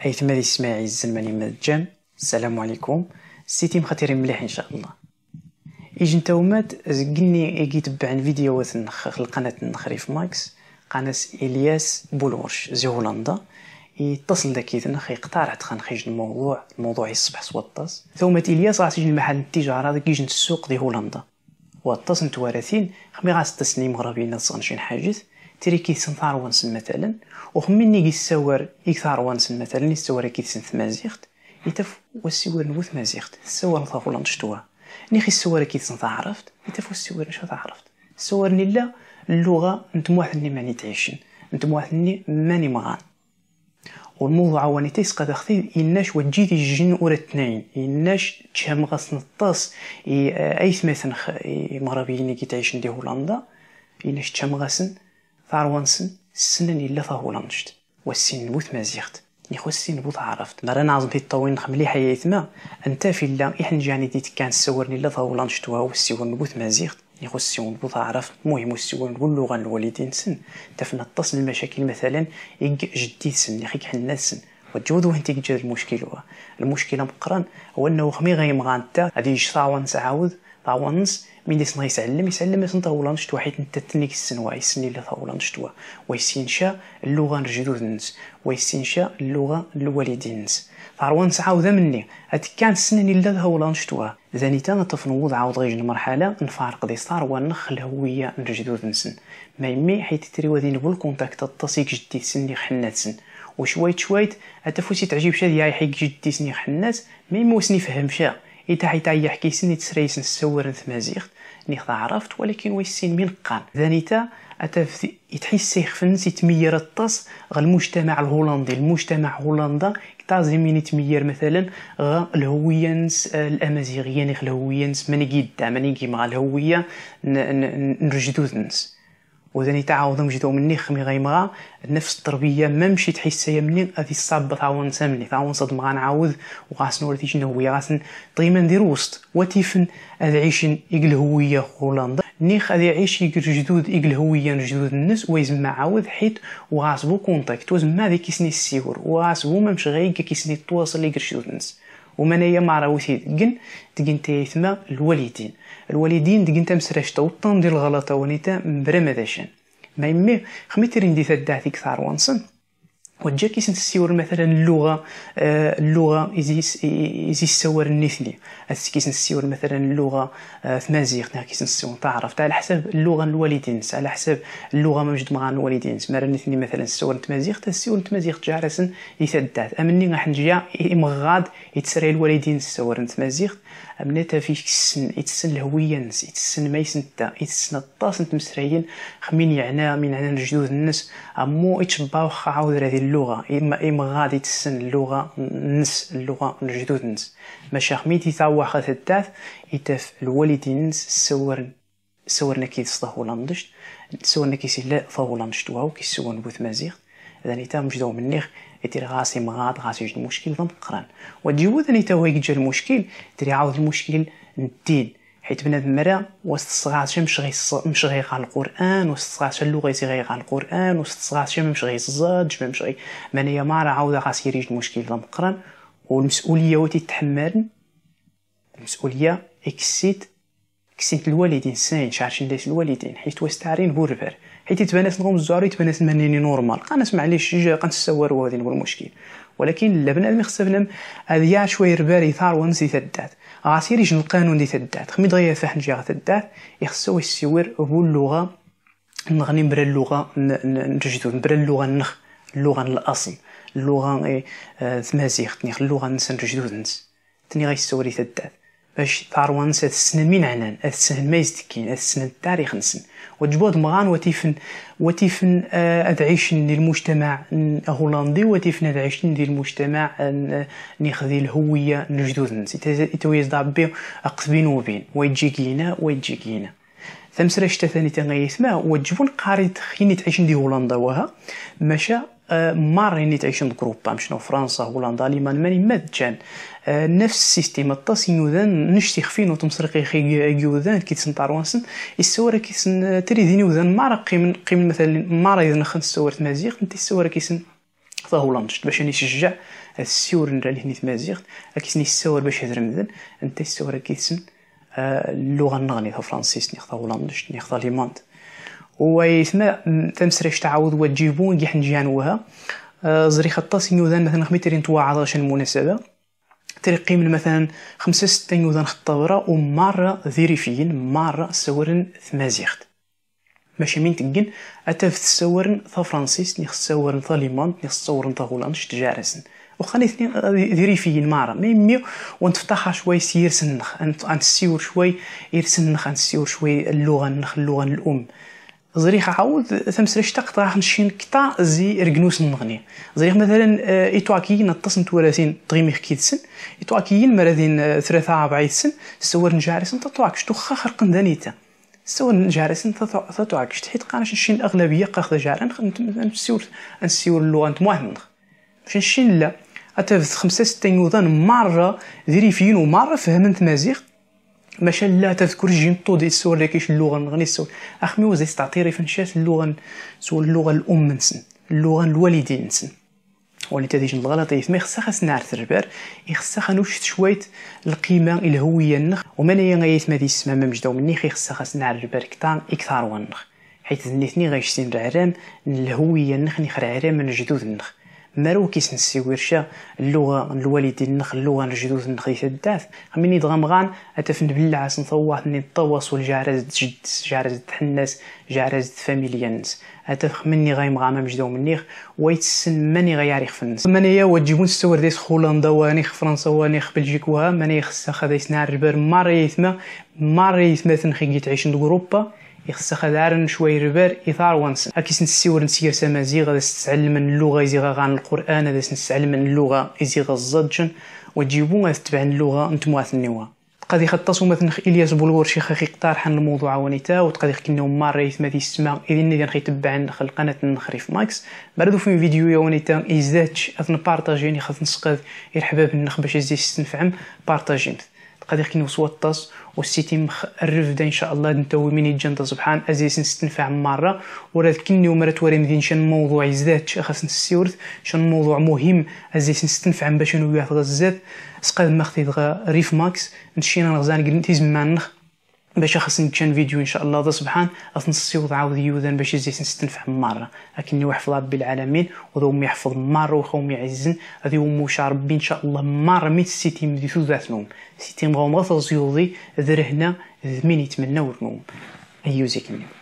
حيث مالي اسماعيل الزلماني مجان السلام عليكم سيتي مخاتيري مليح إن شاء الله إيج نتا ومات زقني إيجي تبع الفيديو نخ القناة في ماكس قناة إلياس بولورش زي هولندا يتصل داك إذن يقتار اقترح تخان الموضوع الموضوع يصبح سوطاس ثم إلياس راه يجي محل التجارة داك يجي السوق دي هولندا وطاس نتوارثين خمي غاس تسني مغربيين نصغن شي حاجز سنثار ثروانسن مثلا وخمني يساور يكثروانسن مثلا يساور كيتسن تمازيغت يتف وسيور نبوث مازيخت سوار ثافولا نشتوا نيخي السوار كيتسن عرفت يتف وسيور نشو عرفت السوار لا اللغة نتموحني ماني تعيشن نتموحني ماني مغان والموضوع واني تيسقى اختي يناش وتجيتي الجن ولا تناين الناش تشهم غاس نطاس اي ثماثن مغربيين كي تعيشن دي هولندا الناش تشهم غاسن فاروانسن السنن إلا فهو لنشت والسن نبوت نخو السن بوث عرفت مرة نعظم الطوين خملي حياتي ما انت في لا إحن جاني ديت كان سورني لا ثاو لانشتوها والسيور نبوث نخو السن بوث عرفت المهم والسيور نقول لغة الوالدين سن تفنا تصل المشاكل مثلا يق جديد سن نخيك حنا سن وجود وين تيجي المشكلة المشكلة مقرن هو انه خمي غيم غانتا غادي يجي ثاوان تعاود طاونس من دي سنا يسعلم يسعلم سن طاولا نشتوا حيت انت تنيك السنوا يسني اللي طاولا نشتوا ويسينشا اللغه الجدود نس ويسينشا اللغه الوالدين نس طاونس عاودا مني هاد كان السنين اللي طاولا نشتوا ذاني تانا تفنوض عاود غير المرحله نفارق دي صار ونخل الهويه الجدود نسن ما يمي حيت تريوا ذين بول كونتاكت التصيك جدي سني حناتسن وشويت شويت اتفوسي تعجب شادي يا حيك جدي سني حنات ما وسني فهم شا إذا حيتا يحكي سني تسريس نسور ثمازيغت نيخ عرفت ولكن ويسين من قان ذانيتا أتفذ يتحس يخفن يتمير الطاس غا المجتمع الهولندي المجتمع هولندا من يتمير مثلا غا الهوية نس الأمازيغية نيخ الهوية نس من قيدا من قيمة الهوية نرجدو نس وثاني تعاود جدو مني خمي غيمغا نفس التربيه ما مشيت حسايا مني غادي الصاب تعاون سامني تعاون صدم نعاود وغاس ورثي شنو هوية غاس ديما ندير وسط وتيفن هذا عيش يقل هويه هولندا نيخ هذا يعيش يقل جدود يقل هويه جدود الناس ويزما عاود حيت بو كونتاكت وزما هذا كيسني السيور وغاسبو ما مش غير كيسني التواصل يقل جدود الناس ومنايا ما راوثيد كن دقين تيثما الوالدين الوالدين دقين تمسراش توطن ديال الغلطه ونيتا مبرمداشان ما يمي خميترين دي تدعثي كثار وانسن وجا كيسن السيور مثلا اللغه اللغه اللغه يزي سوار النثني كيسن السيور مثلا اللغه آه في مازيق كيسن السيور تعرف على حسب اللغه الوالدين على حسب اللغه موجود مع الوالدين مرة النثني مثلا السور تمازيغ تا السيور تمازيغ جارسن يتدات امني راح نجي مغاد يتسري الوالدين السور تمازيغ بنادم فيش كسن يتسن الهويه نس يتسن ما يسن تا يتسن الطاس مسرعين خمين يعنا من عنا يعنى الجدود الناس امو إتش باوخ عاود هذه اللغه اما اما غادي تسن اللغه نس اللغه الجدود نس ماشي خمين تيتاوا واحد الداث يتاف الوالدين نس سورن سورنا كي تصطهولا نضجت سورنا كي سي لا فاولا نشتوها وكي سون بوث مازيغ اذا نتا مجدو منيخ يدير غاسي مغاط غاسي يجي المشكل ضم قران وتجي ثاني تاهو هو يجي المشكل تيري عاود المشكل الدين حيت بنادم مرا وسط الصغاشه مش غي مش غيغا القران وسط الصغاشه اللغه يسي غيغا القران وسط الصغاشه مش غيزاد مش غي مانيا ما راه عاود غاسي يريج المشكل ضم قران والمسؤوليه وتتحمل المسؤوليه اكسيت كسيت الوالدين سين شارشين دايس الوالدين حيت واستعرين بورفر حيت يتبانس لهم الزوار يتبانس منيني نورمال قناس ليش جا قنتسوار وهذا نقول مشكل ولكن لبنا خصنا هذيا شويه ربار يثار ونسي تدات غاسير شنو القانون دي تدات خمي دغيا فاح نجي غتدات يخصو يسيور هو اللغه نغني برا اللغه نرجدو برا اللغه نخ اللغه الاصل اللغه تمازيغ إيه، آه، تنيخ اللغه نسن رجدو تنس تني غيسوري تدات باش ثاروان سات تسند من عنان تسند ما يزدكين تسند التاريخ نسن وتجبود مغان وتيفن وتيفن أدعيشن آه، للمجتمع هولندي وتيفن أدعيشن للمجتمع نخذي الهوية نجدود نسي تتويز دعبي اقسبين وبين ويجيكينا ويجيكينا ثمسرا شتا ثاني تنغيث ما وتجبون قاري تخيني تعيشن دي هولندا وها ماشا أه، مار ني تعيشن جروب بام شنو فرنسا هولندا المان ماني مدجان أه، نفس السيستيم الطاس يوذان نشتي خفين وتمسرق يوذان كي تسنطار وانسن السوارة كي تسن تريدين يوذان مارا قيم قيم مثلا مارا إذا نخن السوارة مازيغ انت السوارة كي سن هولندش باش نشجع السيور نرى ليه نيت مازيغ كيسني السوار باش هدر مذن انت السوارة كي تسن اللغة النغني فرانسيس نيخطا هولندش نيخطا ليماند ويسمى تمسرش تعوض وتجيبون كي حنجانوها آه، زري خطاس يوذان مثلا خميترين تواعظ شن المناسبة ترقي من مثلا خمسة ستة يوذان خطابرة ومرة ذيريفيين مارة سورن ثمازيخت ماشي من تقن اتاف تسورن ثا فرانسيس نيخ تسورن ثا ليمان نيخ تسورن ثا هولان تجارسن وخاني اثنين آه، مارة مارا مي و ونتفتخر شوي سيرسن نخ انت سيور شوي يرسنخ انت سيور شوي اللغه نخ اللغه الام زريخ عاود تمسرش تقطع نشين كتا زي رجنوس نغني زريخ مثلا إتواكي آه، نتصن تولاسين تغيمي خكيتسن إتواكيين مراذين آه، ثلاثة عبعيد سن سور نجارسن تطواكش توخا خرقن قندانيتا سور نجارسن تطواكش حيت قاناش نشين أغلبية قاخذ جارة نسيور نسيور اللغة نتموهمن باش نشين لا أتفز خمسة ستين يوضان مرة فين ومرة فهمنت مازيخ ماشا لا تذكر جيمطو دي سور اللي كيش اللغه المغنيسه اخمي وزيس تعطيري فنشات اللغه سو اللغه الام نسن اللغه الوالدين نسن ولكن تديج الغلط ما خصها خاص نعرف الربار خصها نوشت شوية القيمة الهوية النخ وما نيا غايت ما ديس سما ممجدة ومني خي خصها خاص نعرف الربار كتان اكثر ونخ حيت نيتني غايشتين رعرام الهوية النخ نخر عرام من جدود النخ نسي ويرشا اللغه الوالدين نخ اللغه الجدود نخيث الداث خميني دغمغان اتفن اتفن بلعس نطوح ني التواصل جارز جد جعرز تحنس جعرز فاميليانس اتفخ مني غايم غاما مجدو منيخ ويتسن ماني غياريخ فنس مانيا وجيبون السور ديس خولندا وانيخ فرنسا وانيخ بلجيك وها ماني خصا خذيت نعربر ماري يثما ماري يثما تنخي تعيش اوروبا يخصخدارن شوي ربار إثار وانسن أكيس نسيور نسير سمازيغ داس تتعلم اللغة يزيغا غان القرآن داس نتعلم اللغة يزيغا الزدجن وتجيبو غا تتبع اللغة نتمواث النوا قد يخطصو مثلا إلياس بولور شيخ أخي قطار حن الموضوع ونيتا وتقد يخكنو ما يثمثي السماء إذن نخي تبع تبعن القناة نخريف ماكس بردو في فيديو يا ونتا إزداتش أثن بارتاجين يخاف نسقذ إرحباب النخبش باش تنفعم استنفعم بارتاجين قادر كي نوصل الطاس والسيتي مقرب بدا ان شاء الله نتاوي من يجي سبحان ازيس نستنفع مره ورا كني ومرات وري مدين شن موضوع يزداد شي خاص نسيورت شن موضوع مهم ازيس نستنفع باش نوياه غزات سقاد ما خديت ريف ماكس نشينا نغزان قلت زمان نخ باش خاصني كان فيديو ان شاء الله ذا سبحان وضع عاود يوذن باش يزيد نستنفع مره لكني وحفظ ربي العالمين وذوم يحفظ مره وخوم يعزن هذه وموش ربي ان شاء الله مره من سيتي مدي ثلاث نوم سيتيم غوم غث زيوضي ذرهنا ذمين يتمنى ورنوم ايوزيك منهم